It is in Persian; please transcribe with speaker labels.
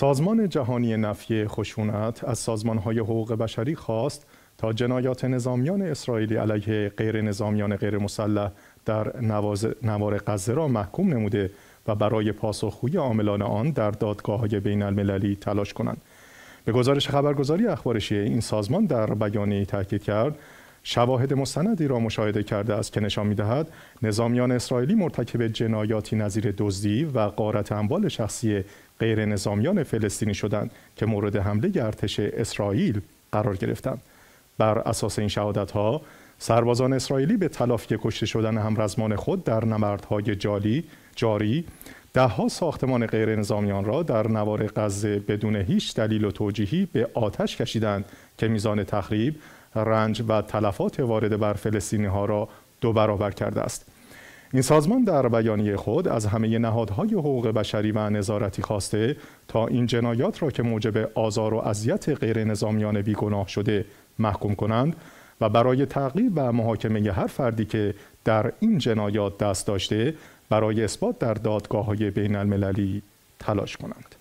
Speaker 1: سازمان جهانی نفی خشونت از سازمانهای حقوق بشری خواست تا جنایات نظامیان اسرائیلی علیه غیر نظامیان غیر مسلح در نوار غزه را محکوم نموده و برای پاسخگویی عاملان آن در دادگاه های بین المللی تلاش کنند. به گزارش خبرگزاری اخبارشی این سازمان در بیانیه تاکید کرد شواهد مستندی را مشاهده کرده است که نشان می‌دهد نظامیان اسرائیلی مرتکب جنایاتی نظیر دزدی و قارت اموال شخصی غیر نظامیان فلسطینی شدند که مورد حمله ارتش اسرائیل قرار گرفتند بر اساس این شهادت‌ها، سربازان اسرائیلی به تلافی کشته شدن همرزمان خود در نبردهای جالی جاری دهها ساختمان غیر نظامیان را در نوار غزه بدون هیچ دلیل و توجیهی به آتش کشیدند که میزان تخریب رنج و تلفات وارد بر فلسطینی ها را دو برابر کرده است این سازمان در بیانیه خود از همه نهادهای حقوق بشری و نظارتی خواسته تا این جنایات را که موجب آزار و اذیت غیر نظامیان بیگناه شده محکوم کنند و برای تعقیب و محاکمه هر فردی که در این جنایات دست داشته برای اثبات در دادگاه های بین المللی تلاش کنند.